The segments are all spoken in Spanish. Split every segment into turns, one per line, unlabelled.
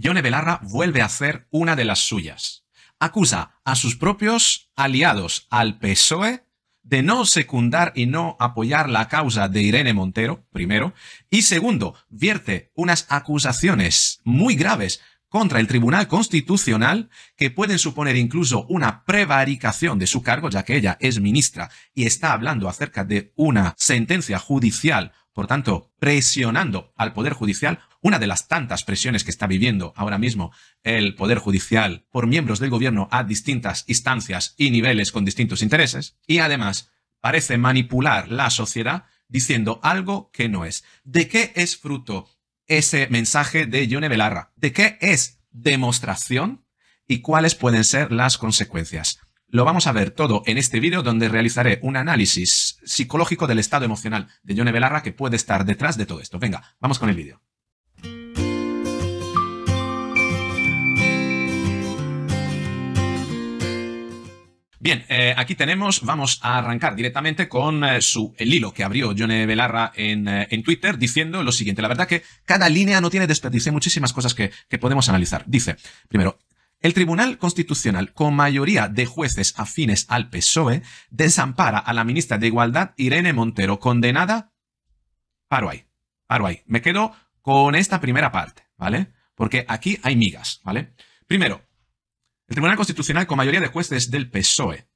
Yone Belarra vuelve a hacer una de las suyas. Acusa a sus propios aliados al PSOE de no secundar y no apoyar la causa de Irene Montero, primero, y segundo, vierte unas acusaciones muy graves contra el Tribunal Constitucional que pueden suponer incluso una prevaricación de su cargo, ya que ella es ministra y está hablando acerca de una sentencia judicial por tanto, presionando al Poder Judicial, una de las tantas presiones que está viviendo ahora mismo el Poder Judicial por miembros del Gobierno a distintas instancias y niveles con distintos intereses, y además parece manipular la sociedad diciendo algo que no es. ¿De qué es fruto ese mensaje de Yone Belarra? ¿De qué es demostración? ¿Y cuáles pueden ser las consecuencias? Lo vamos a ver todo en este vídeo donde realizaré un análisis psicológico del estado emocional de Johnny Belarra que puede estar detrás de todo esto. Venga, vamos con el vídeo. Bien, eh, aquí tenemos, vamos a arrancar directamente con eh, su, el hilo que abrió Johnny Belarra en, eh, en, Twitter diciendo lo siguiente. La verdad que cada línea no tiene desperdicio, hay muchísimas cosas que, que podemos analizar. Dice, primero, el Tribunal Constitucional, con mayoría de jueces afines al PSOE, desampara a la ministra de Igualdad Irene Montero, condenada. Paro ahí, paro ahí. Me quedo con esta primera parte, ¿vale? Porque aquí hay migas, ¿vale? Primero, el Tribunal Constitucional, con mayoría de jueces del PSOE,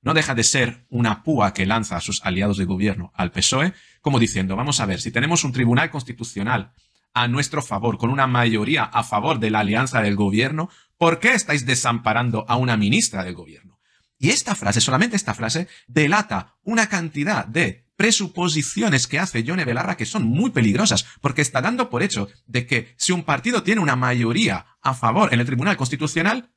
no deja de ser una púa que lanza a sus aliados de gobierno al PSOE, como diciendo, vamos a ver, si tenemos un Tribunal Constitucional a nuestro favor, con una mayoría a favor de la alianza del gobierno, ¿por qué estáis desamparando a una ministra del gobierno? Y esta frase, solamente esta frase, delata una cantidad de presuposiciones que hace Johnny Belarra que son muy peligrosas, porque está dando por hecho de que si un partido tiene una mayoría a favor en el Tribunal Constitucional,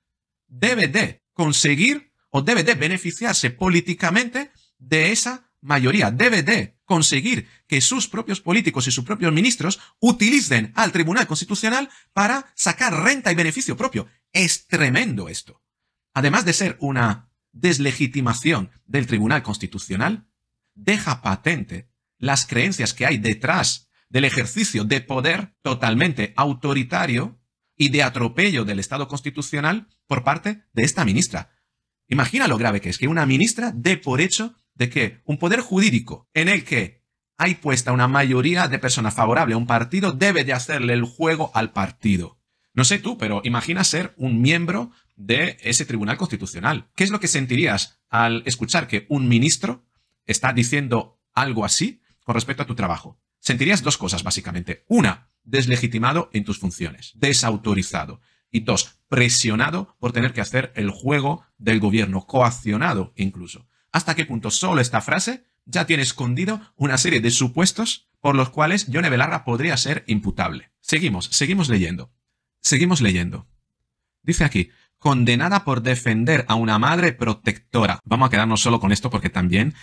debe de conseguir o debe de beneficiarse políticamente de esa mayoría debe de conseguir que sus propios políticos y sus propios ministros utilicen al Tribunal Constitucional para sacar renta y beneficio propio. Es tremendo esto. Además de ser una deslegitimación del Tribunal Constitucional, deja patente las creencias que hay detrás del ejercicio de poder totalmente autoritario y de atropello del Estado constitucional por parte de esta ministra. Imagina lo grave que es que una ministra dé por hecho de que un poder jurídico en el que hay puesta una mayoría de personas favorable a un partido debe de hacerle el juego al partido. No sé tú, pero imagina ser un miembro de ese tribunal constitucional. ¿Qué es lo que sentirías al escuchar que un ministro está diciendo algo así con respecto a tu trabajo? Sentirías dos cosas, básicamente. Una, deslegitimado en tus funciones, desautorizado. Y dos, presionado por tener que hacer el juego del gobierno, coaccionado incluso hasta qué punto solo esta frase ya tiene escondido una serie de supuestos por los cuales Yone Belarra podría ser imputable. Seguimos, seguimos leyendo. Seguimos leyendo. Dice aquí, condenada por defender a una madre protectora. Vamos a quedarnos solo con esto porque también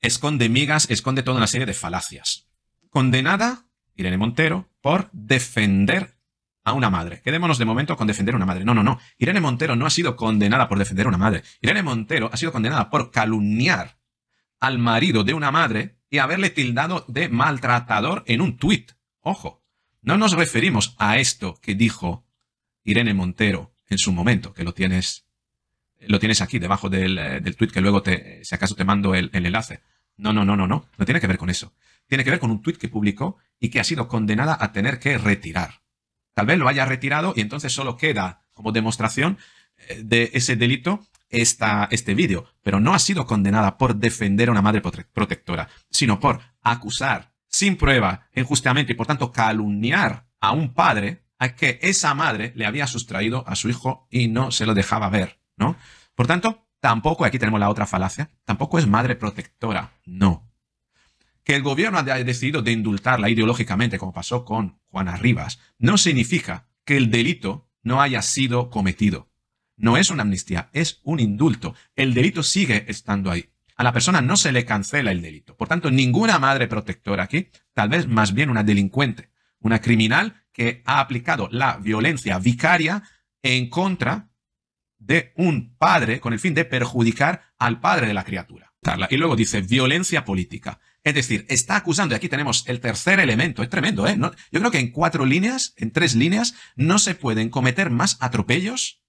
esconde migas, esconde toda una serie de falacias. Condenada, Irene Montero, por defender a una madre. Quedémonos de momento con defender una madre. No, no, no. Irene Montero no ha sido condenada por defender una madre. Irene Montero ha sido condenada por calumniar al marido de una madre y haberle tildado de maltratador en un tuit. Ojo, no nos referimos a esto que dijo Irene Montero en su momento, que lo tienes, lo tienes aquí debajo del, eh, del tuit que luego te, si acaso te mando el, el enlace. No, no, no, no, no. No tiene que ver con eso. Tiene que ver con un tuit que publicó y que ha sido condenada a tener que retirar. Tal vez lo haya retirado y entonces solo queda como demostración eh, de ese delito esta, este vídeo, pero no ha sido condenada por defender a una madre protectora, sino por acusar sin prueba, injustamente y por tanto calumniar a un padre a que esa madre le había sustraído a su hijo y no se lo dejaba ver, ¿no? Por tanto, tampoco, aquí tenemos la otra falacia, tampoco es madre protectora, no que el gobierno ha decidido de indultarla ideológicamente, como pasó con Juana Rivas, no significa que el delito no haya sido cometido. No es una amnistía, es un indulto. El delito sigue estando ahí. A la persona no se le cancela el delito. Por tanto, ninguna madre protectora aquí, tal vez más bien una delincuente, una criminal que ha aplicado la violencia vicaria en contra de un padre con el fin de perjudicar al padre de la criatura. Y luego dice violencia política. Es decir, está acusando, y aquí tenemos el tercer elemento, es tremendo, ¿eh? No, yo creo que en cuatro líneas, en tres líneas, no se pueden cometer más atropellos,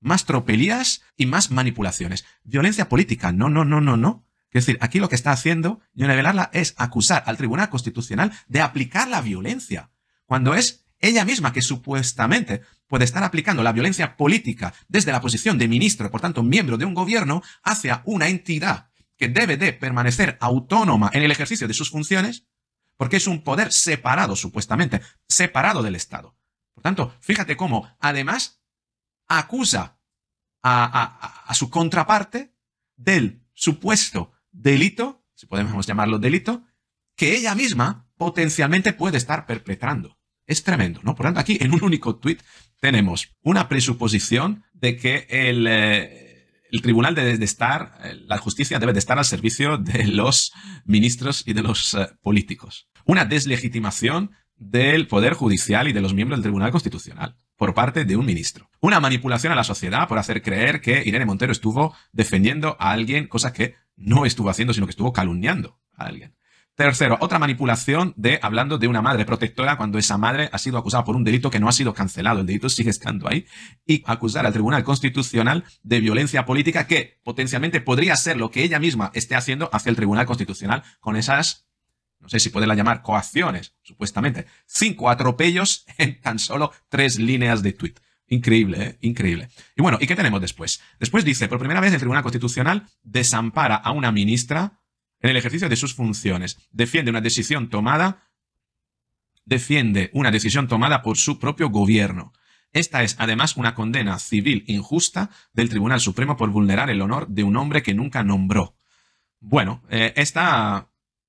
más tropelías y más manipulaciones. Violencia política, no, no, no, no, no. Es decir, aquí lo que está haciendo Yone Velarla es acusar al Tribunal Constitucional de aplicar la violencia, cuando es ella misma que supuestamente puede estar aplicando la violencia política desde la posición de ministro, por tanto miembro de un gobierno, hacia una entidad que debe de permanecer autónoma en el ejercicio de sus funciones, porque es un poder separado, supuestamente, separado del Estado. Por tanto, fíjate cómo, además, acusa a, a, a su contraparte del supuesto delito, si podemos llamarlo delito, que ella misma potencialmente puede estar perpetrando. Es tremendo, ¿no? Por tanto, aquí en un único tweet tenemos una presuposición de que el... Eh, el tribunal debe de estar, eh, la justicia debe de estar al servicio de los ministros y de los eh, políticos. Una deslegitimación del Poder Judicial y de los miembros del Tribunal Constitucional por parte de un ministro. Una manipulación a la sociedad por hacer creer que Irene Montero estuvo defendiendo a alguien, cosa que no estuvo haciendo, sino que estuvo calumniando a alguien. Tercero, otra manipulación de hablando de una madre protectora cuando esa madre ha sido acusada por un delito que no ha sido cancelado, el delito sigue estando ahí, y acusar al Tribunal Constitucional de violencia política que potencialmente podría ser lo que ella misma esté haciendo hacia el Tribunal Constitucional con esas, no sé si poderla llamar coacciones, supuestamente, cinco atropellos en tan solo tres líneas de tuit. Increíble, ¿eh? increíble. Y bueno, ¿y qué tenemos después? Después dice, por primera vez el Tribunal Constitucional desampara a una ministra en el ejercicio de sus funciones. Defiende una decisión tomada, defiende una decisión tomada por su propio gobierno. Esta es además una condena civil injusta del Tribunal Supremo por vulnerar el honor de un hombre que nunca nombró. Bueno, eh, esta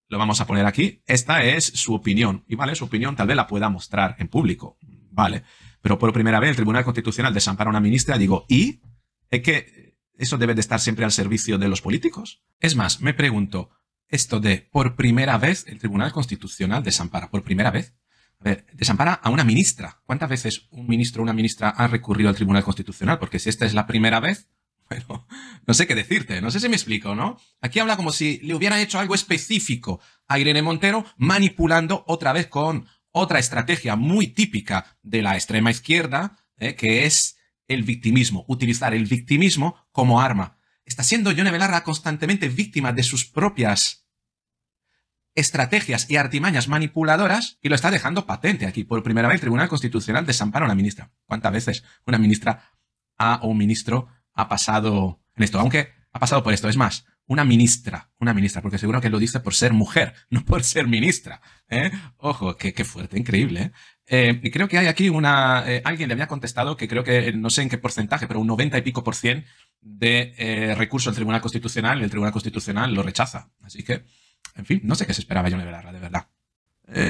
lo vamos a poner aquí. Esta es su opinión. Y vale, su opinión tal vez la pueda mostrar en público. Vale. Pero por primera vez el Tribunal Constitucional desampara a una ministra. Digo, ¿y? Es que eso debe de estar siempre al servicio de los políticos. Es más, me pregunto, esto de por primera vez el Tribunal Constitucional desampara, por primera vez, a ver, desampara a una ministra. ¿Cuántas veces un ministro o una ministra ha recurrido al Tribunal Constitucional? Porque si esta es la primera vez, bueno, no sé qué decirte, no sé si me explico, ¿no? Aquí habla como si le hubieran hecho algo específico a Irene Montero, manipulando otra vez con otra estrategia muy típica de la extrema izquierda, ¿eh? que es el victimismo, utilizar el victimismo como arma. Está siendo Yone Velarra constantemente víctima de sus propias estrategias y artimañas manipuladoras y lo está dejando patente aquí. Por primera vez el Tribunal Constitucional desampara a una ministra. ¿Cuántas veces una ministra o un ministro ha pasado en esto? Aunque ha pasado por esto. Es más, una ministra, una ministra, porque seguro que lo dice por ser mujer, no por ser ministra. ¿eh? Ojo, qué, qué fuerte, increíble. ¿eh? Eh, y creo que hay aquí una. Eh, alguien le había contestado que creo que eh, no sé en qué porcentaje, pero un 90 y pico por cien de recursos al Tribunal Constitucional y el Tribunal Constitucional lo rechaza. Así que, en fin, no sé qué se esperaba John Belarra, de verdad.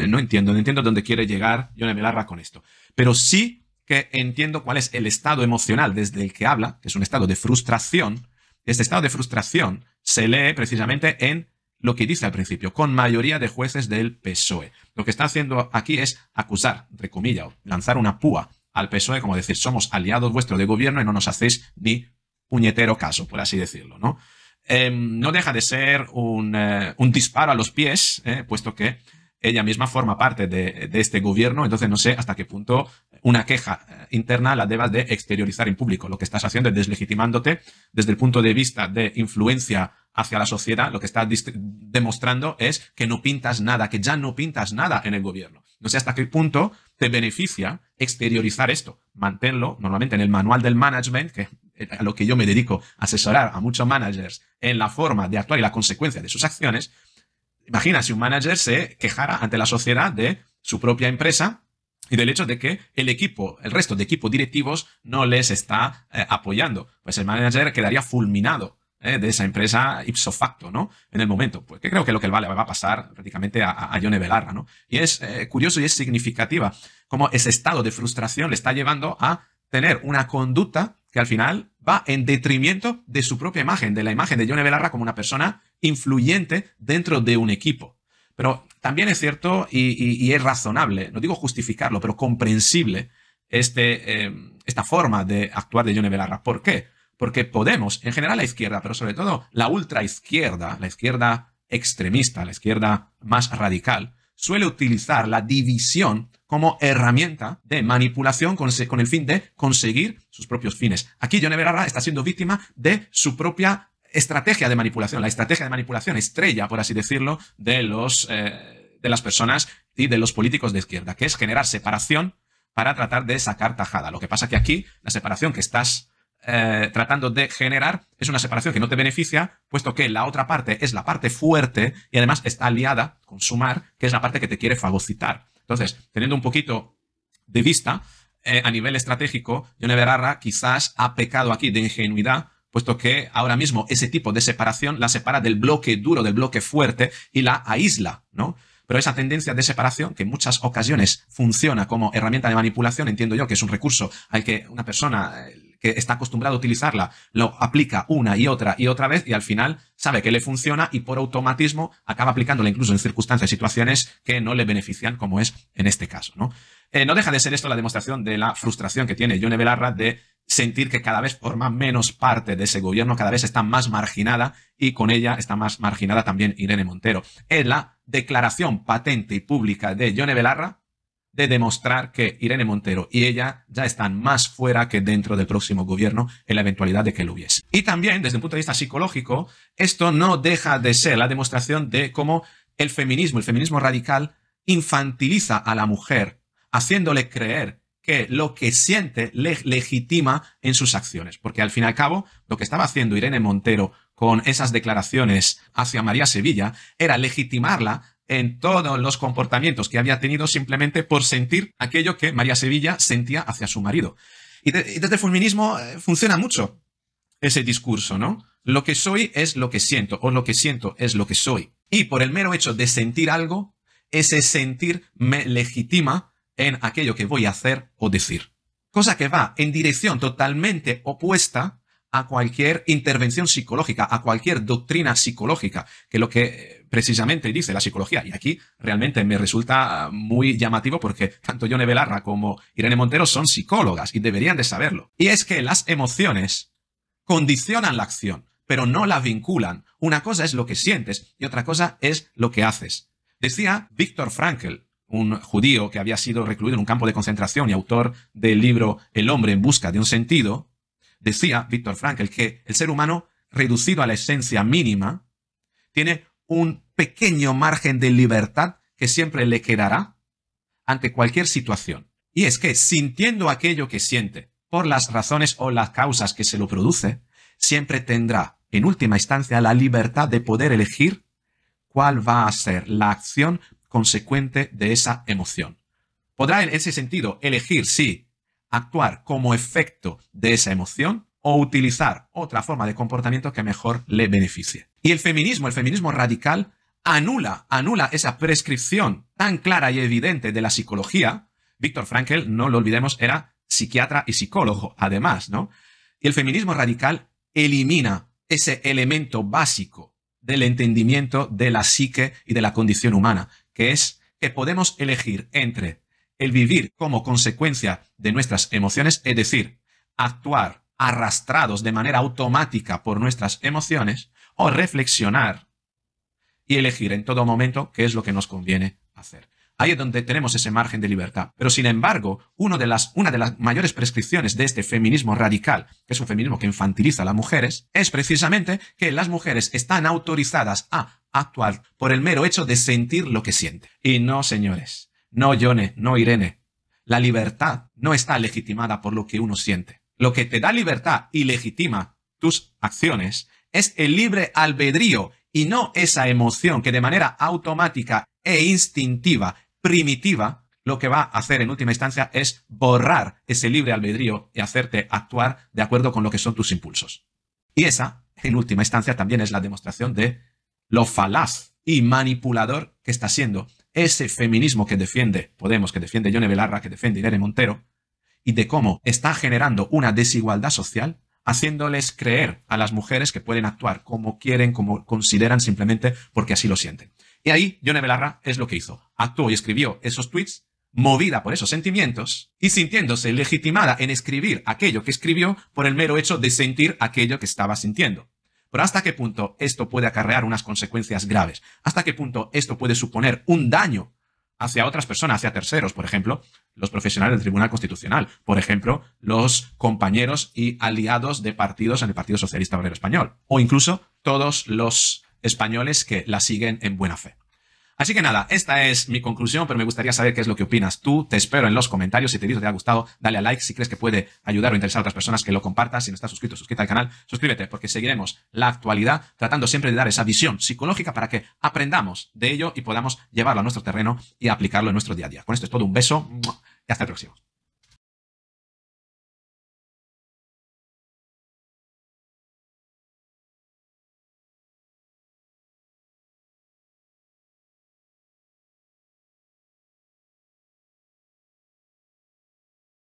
no entiendo, no entiendo dónde quiere llegar John Belarra con esto. Pero sí que entiendo cuál es el estado emocional desde el que habla, que es un estado de frustración. Este estado de frustración se lee precisamente en lo que dice al principio, con mayoría de jueces del PSOE. Lo que está haciendo aquí es acusar, entre comillas, lanzar una púa al PSOE, como decir, somos aliados vuestros de gobierno y no nos hacéis ni puñetero caso, por así decirlo, ¿no? Em, no deja de ser un, eh, disparo a los pies, eh, puesto que ella misma forma parte de, este gobierno, entonces no sé hasta qué punto una queja eh, interna la debas de exteriorizar en público. Lo que estás haciendo es deslegitimándote desde el punto de vista de influencia hacia la sociedad, lo que estás demostrando es que no pintas nada, que ya no pintas nada en el gobierno. No sé hasta qué punto te beneficia exteriorizar esto. Manténlo normalmente en el manual del management, que a lo que yo me dedico, asesorar a muchos managers en la forma de actuar y la consecuencia de sus acciones, Imagina si un manager se quejara ante la sociedad de su propia empresa y del hecho de que el equipo, el resto de equipos directivos no les está eh, apoyando. Pues el manager quedaría fulminado eh, de esa empresa ipso facto, ¿no? En el momento. Pues creo que lo que vale va a pasar prácticamente a, a Belarra, ¿no? Y es eh, curioso y es significativa cómo ese estado de frustración le está llevando a tener una conducta que al final va en detrimento de su propia imagen, de la imagen de Johnny Belarra como una persona influyente dentro de un equipo. Pero también es cierto y, es razonable, no digo justificarlo, pero comprensible este, eh, esta forma de actuar de Johnny Belarra. ¿Por qué? Porque Podemos, en general la izquierda, pero sobre todo la ultraizquierda, la izquierda extremista, la izquierda más radical, suele utilizar la división como herramienta de manipulación con, el fin de conseguir sus propios fines. Aquí John Everard está siendo víctima de su propia estrategia de manipulación, la estrategia de manipulación estrella, por así decirlo, de, los, eh, de las personas y de los políticos de izquierda, que es generar separación para tratar de sacar tajada. Lo que pasa que aquí la separación que estás eh, tratando de generar es una separación que no te beneficia, puesto que la otra parte es la parte fuerte y además está aliada con sumar, que es la parte que te quiere fagocitar. Entonces, teniendo un poquito de vista, eh, a nivel estratégico, John Everarra quizás ha pecado aquí de ingenuidad, puesto que ahora mismo ese tipo de separación la separa del bloque duro, del bloque fuerte y la aísla, ¿no? Pero esa tendencia de separación, que en muchas ocasiones funciona como herramienta de manipulación, entiendo yo que es un recurso al que una persona eh, que está acostumbrado a utilizarla, lo aplica una y otra y otra vez y al final sabe que le funciona y por automatismo acaba aplicándola incluso en circunstancias y situaciones que no le benefician, como es en este caso. ¿no? Eh, no deja de ser esto la demostración de la frustración que tiene Yone Belarra de sentir que cada vez forma menos parte de ese gobierno, cada vez está más marginada y con ella está más marginada también Irene Montero. Es la declaración patente y pública de Yone Belarra de demostrar que Irene Montero y ella ya están más fuera que dentro del próximo gobierno en la eventualidad de que lo hubiese. Y también, desde un punto de vista psicológico, esto no deja de ser la demostración de cómo el feminismo, el feminismo radical, infantiliza a la mujer, haciéndole creer que lo que siente le legitima en sus acciones. Porque al fin y al cabo, lo que estaba haciendo Irene Montero con esas declaraciones hacia María Sevilla era legitimarla en todos los comportamientos que había tenido simplemente por sentir aquello que María Sevilla sentía hacia su marido. Y, desde el feminismo eh, funciona mucho ese discurso, ¿no? Lo que soy es lo que siento, o lo que siento es lo que soy. Y por el mero hecho de sentir algo, ese sentir me legitima en aquello que voy a hacer o decir. Cosa que va en dirección totalmente opuesta a cualquier intervención psicológica, a cualquier doctrina psicológica, que lo que eh, precisamente dice la psicología. Y aquí realmente me resulta ah, muy llamativo porque tanto Yone Belarra como Irene Montero son psicólogas y deberían de saberlo. Y es que las emociones condicionan la acción, pero no la vinculan. Una cosa es lo que sientes y otra cosa es lo que haces. Decía Víctor Frankl, un judío que había sido recluido en un campo de concentración y autor del libro El hombre en busca de un sentido, Decía Víctor Frankl que el ser humano, reducido a la esencia mínima, tiene un pequeño margen de libertad que siempre le quedará ante cualquier situación. Y es que sintiendo aquello que siente, por las razones o las causas que se lo produce, siempre tendrá, en última instancia, la libertad de poder elegir cuál va a ser la acción consecuente de esa emoción. Podrá en ese sentido elegir si actuar como efecto de esa emoción o utilizar otra forma de comportamiento que mejor le beneficie. Y el feminismo, el feminismo radical, anula, anula esa prescripción tan clara y evidente de la psicología. Víctor Frankl, no lo olvidemos, era psiquiatra y psicólogo, además, ¿no? Y el feminismo radical elimina ese elemento básico del entendimiento de la psique y de la condición humana, que es que podemos elegir entre el vivir como consecuencia de nuestras emociones, es decir, actuar arrastrados de manera automática por nuestras emociones, o reflexionar y elegir en todo momento qué es lo que nos conviene hacer. Ahí es donde tenemos ese margen de libertad. Pero sin embargo, una de las mayores prescripciones de este feminismo radical, que es un feminismo que infantiliza a las mujeres, es precisamente que las mujeres están autorizadas a actuar por el mero hecho de sentir lo que sienten. Y no, señores. No, Yone, no, Irene. La libertad no está legitimada por lo que uno siente. Lo que te da libertad y legitima tus acciones es el libre albedrío y no esa emoción que de manera automática e instintiva, primitiva, lo que va a hacer en última instancia es borrar ese libre albedrío y hacerte actuar de acuerdo con lo que son tus impulsos. Y esa, en última instancia, también es la demostración de lo falaz y manipulador que está siendo ese feminismo que defiende Podemos, que defiende Yone Belarra, que defiende Irene Montero, y de cómo está generando una desigualdad social, haciéndoles creer a las mujeres que pueden actuar como quieren, como consideran simplemente porque así lo sienten. Y ahí Yone Belarra es lo que hizo. Actuó y escribió esos tweets movida por esos sentimientos y sintiéndose legitimada en escribir aquello que escribió por el mero hecho de sentir aquello que estaba sintiendo. Pero ¿hasta qué punto esto puede acarrear unas consecuencias graves? ¿Hasta qué punto esto puede suponer un daño hacia otras personas, hacia terceros, por ejemplo, los profesionales del Tribunal Constitucional, por ejemplo, los compañeros y aliados de partidos en el Partido Socialista Obrero Español, o incluso todos los españoles que la siguen en buena fe. Así que nada, esta es mi conclusión, pero me gustaría saber qué es lo que opinas tú. Te espero en los comentarios. Si te te ha gustado, dale a like. Si crees que puede ayudar o interesar a otras personas, que lo compartas. Si no estás suscrito, suscríbete al canal, suscríbete, porque seguiremos la actualidad tratando siempre de dar esa visión psicológica para que aprendamos de ello y podamos llevarlo a nuestro terreno y aplicarlo en nuestro día a día. Con esto es todo. Un beso y hasta el próximo.